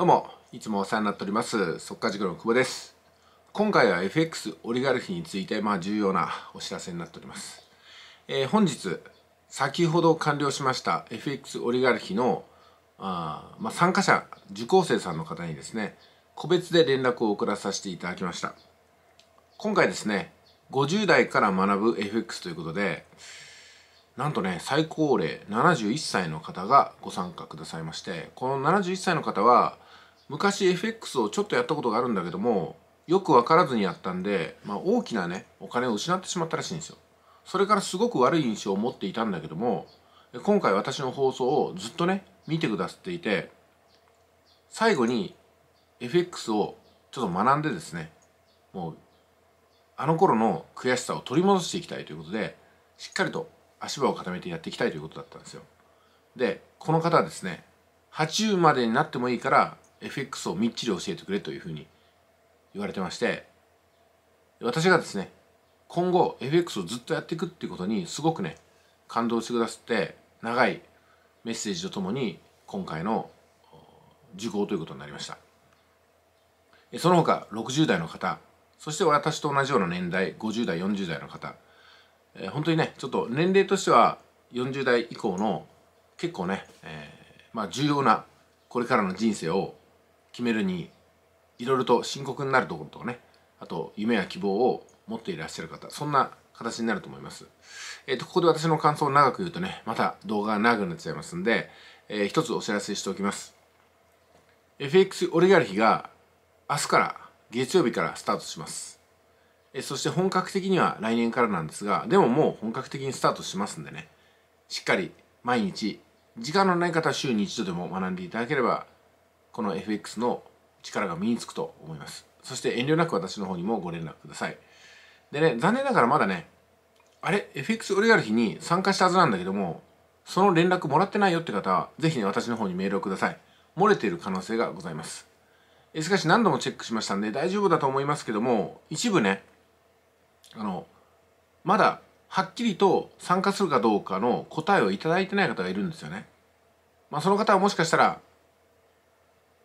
どうも、いつもお世話になっております、速化塾の久保です。今回は FX オリガルヒについて、まあ、重要なお知らせになっております。えー、本日、先ほど完了しました FX オリガルヒのあ、まあ、参加者、受講生さんの方にですね、個別で連絡を送らさせていただきました。今回ですね、50代から学ぶ FX ということで、なんとね最高齢71歳の方がご参加くださいましてこの71歳の方は昔 FX をちょっとやったことがあるんだけどもよく分からずにやったんで、まあ、大きなねお金を失ってしまったらしいんですよそれからすごく悪い印象を持っていたんだけども今回私の放送をずっとね見てくださっていて最後に FX をちょっと学んでですねもうあの頃の悔しさを取り戻していきたいということでしっかりと足場を固めてやっていきたいということだったんですよでこの方はですね80までになってもいいから FX をみっちり教えてくれというふうに言われてまして私がですね今後 FX をずっとやっていくっていうことにすごくね感動してくださって長いメッセージとともに今回の受講ということになりましたその他60代の方そして私と同じような年代50代40代の方えー、本当にねちょっと年齢としては40代以降の結構ね、えー、まあ、重要なこれからの人生を決めるにいろいろと深刻になるところとかねあと夢や希望を持っていらっしゃる方そんな形になると思います。えっ、ー、とここで私の感想を長く言うとねまた動画が長くなっちゃいますんで、えー、一つお知らせしておきます。FX オリガルヒが明日から月曜日からスタートします。えそして本格的には来年からなんですがでももう本格的にスタートしますんでねしっかり毎日時間のない方は週に一度でも学んでいただければこの FX の力が身につくと思いますそして遠慮なく私の方にもご連絡くださいでね残念ながらまだねあれ FX オリガルヒに参加したはずなんだけどもその連絡もらってないよって方はぜひね私の方にメールをください漏れている可能性がございますえしかし何度もチェックしましたんで大丈夫だと思いますけども一部ねあのまだはっきりと参加するかどうかの答えを頂いてない方がいるんですよね。まあ、その方はもしかしたら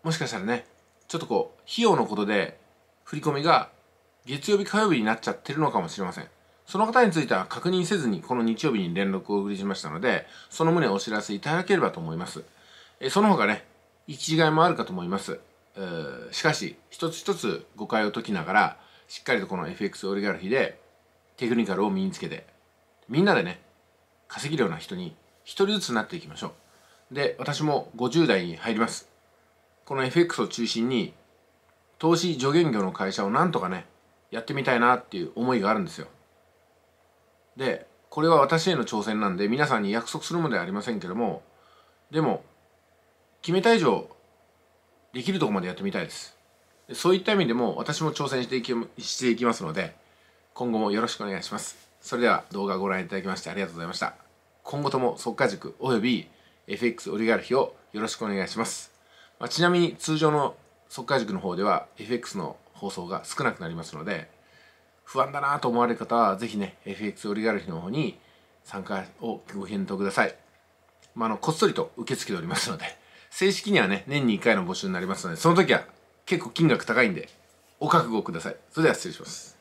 もしかしたらねちょっとこう費用のことで振り込みが月曜日火曜日になっちゃってるのかもしれません。その方については確認せずにこの日曜日に連絡をお送りしましたので、その旨お知らせいただければと思います。えその他ね、行き違いもあるかと思います。しかし、一つ一つ誤解を解きながら、しっかりとこの FX オリガルヒでテクニカルを身につけてみんなでね稼げるような人に1人ずつなっていきましょうで私も50代に入りますこの FX を中心に投資助言業の会社をなんとかねやってみたいなっていう思いがあるんですよでこれは私への挑戦なんで皆さんに約束するものではありませんけどもでも決めた以上できるとこまでやってみたいですそういった意味でも私も挑戦していきしていきますので今後もよろしくお願いしますそれでは動画をご覧いただきましてありがとうございました今後とも即価塾および FX オリガルヒをよろしくお願いします、まあ、ちなみに通常の即価塾の方では FX の放送が少なくなりますので不安だなと思われる方はぜひね FX オリガルヒの方に参加をご検討ください、まあ、あのこっそりと受け付けておりますので正式にはね年に1回の募集になりますのでその時は結構金額高いんでお覚悟くださいそれでは失礼します